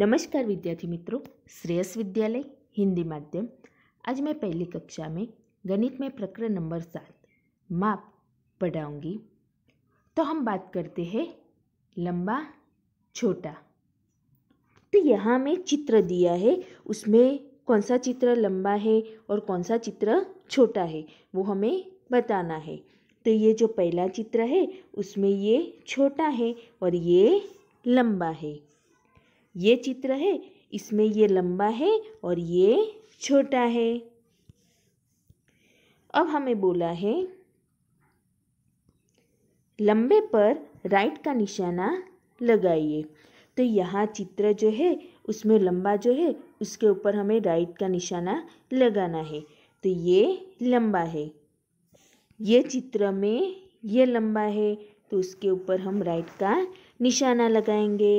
नमस्कार विद्यार्थी मित्रों श्रेयस विद्यालय हिंदी माध्यम आज मैं पहली कक्षा में गणित में प्रकरण नंबर सात माप पढ़ाऊंगी तो हम बात करते हैं लंबा छोटा तो यहाँ में चित्र दिया है उसमें कौन सा चित्र लंबा है और कौन सा चित्र छोटा है वो हमें बताना है तो ये जो पहला चित्र है उसमें ये छोटा है और ये लंबा है ये चित्र है इसमें ये लंबा है और ये छोटा है अब हमें बोला है लंबे पर राइट का निशाना लगाइए तो यहाँ चित्र जो है उसमें लंबा जो है उसके ऊपर हमें राइट का निशाना लगाना है तो ये लंबा है ये चित्र में ये लंबा है तो उसके ऊपर हम राइट का निशाना लगाएंगे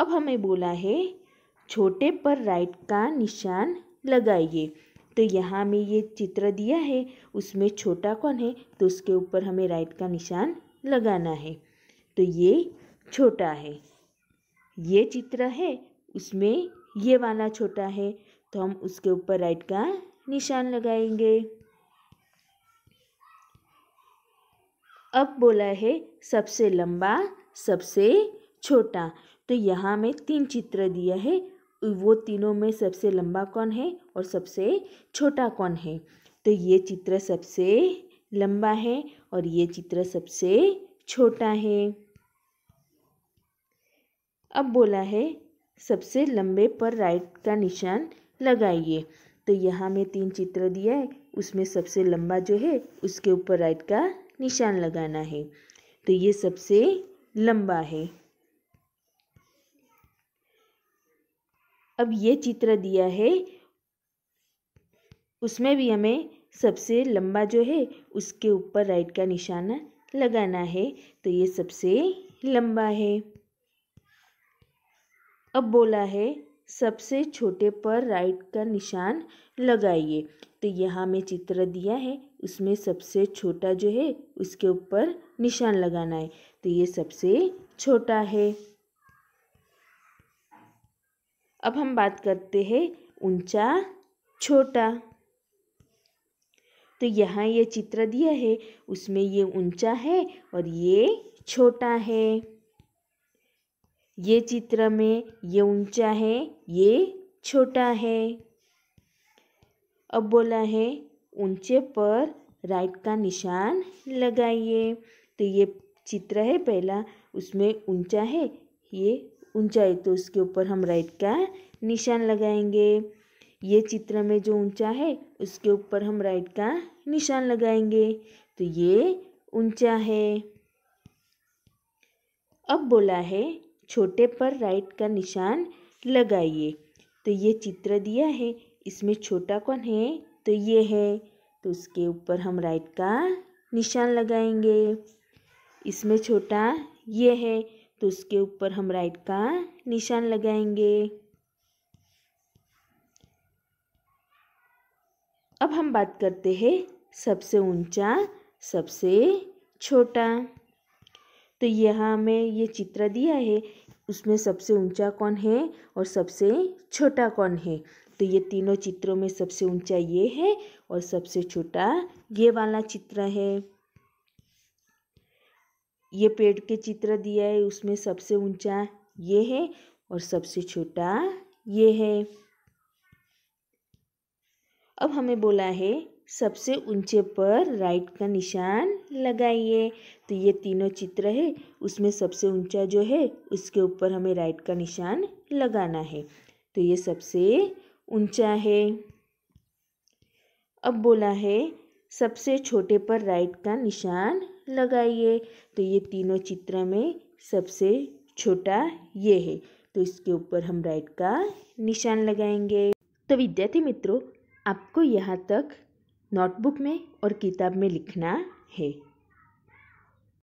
अब हमें बोला है छोटे पर राइट का निशान लगाइए तो यहाँ में ये चित्र दिया है उसमें छोटा कौन है तो उसके ऊपर हमें राइट का निशान लगाना है तो ये छोटा है ये चित्र है उसमें ये वाला छोटा है तो हम उसके ऊपर राइट का निशान लगाएंगे अब बोला है सबसे लंबा सबसे छोटा तो यहाँ में तीन चित्र दिया है वो तीनों में सबसे लंबा कौन है और सबसे छोटा कौन है तो ये चित्र सबसे लंबा है और ये चित्र सबसे छोटा है अब बोला है सबसे लंबे पर राइट का निशान लगाइए तो यहाँ में तीन चित्र दिया है उसमें सबसे लंबा जो है उसके ऊपर राइट का निशान लगाना है तो ये सबसे लंबा है अब ये चित्र दिया है उसमें भी हमें सबसे लंबा जो है उसके ऊपर राइट का निशाना लगाना है तो ये सबसे लंबा है अब बोला है सबसे छोटे पर राइट का निशान लगाइए तो यहाँ में चित्र दिया है उसमें सबसे छोटा जो है उसके ऊपर निशान लगाना है तो ये सबसे छोटा है अब हम बात करते हैं ऊंचा छोटा तो यहाँ ये चित्र दिया है उसमें ये ऊंचा है और ये छोटा है ये चित्र में ये ऊंचा है ये छोटा है अब बोला है ऊंचे पर राइट का निशान लगाइए तो ये चित्र है पहला उसमें ऊंचा है ये ऊंचाई तो उसके ऊपर हम राइट का निशान लगाएंगे ये चित्र में जो ऊंचा है उसके ऊपर हम राइट का निशान लगाएंगे तो ये ऊंचा है अब बोला है छोटे पर राइट का निशान लगाइए तो ये चित्र दिया है इसमें छोटा कौन है तो ये है तो उसके ऊपर हम राइट का निशान लगाएंगे इसमें छोटा ये है तो उसके ऊपर हम राइट का निशान लगाएंगे अब हम बात करते हैं सबसे ऊंचा सबसे छोटा तो यहाँ हमें ये चित्र दिया है उसमें सबसे ऊंचा कौन है और सबसे छोटा कौन है तो ये तीनों चित्रों में सबसे ऊंचा ये है और सबसे छोटा ये वाला चित्र है ये पेड़ के चित्र दिया है उसमें सबसे ऊंचा ये है और सबसे छोटा ये है अब हमें बोला है सबसे ऊंचे पर राइट का निशान लगाइए तो ये तीनों चित्र है उसमें सबसे ऊंचा जो है उसके ऊपर हमें राइट का निशान लगाना है तो ये सबसे ऊंचा है अब बोला है सबसे छोटे पर राइट का निशान लगाइए तो ये तीनों चित्र में सबसे छोटा ये है तो इसके ऊपर हम राइट का निशान लगाएंगे तो विद्यार्थी मित्रों आपको यहाँ तक नोटबुक में और किताब में लिखना है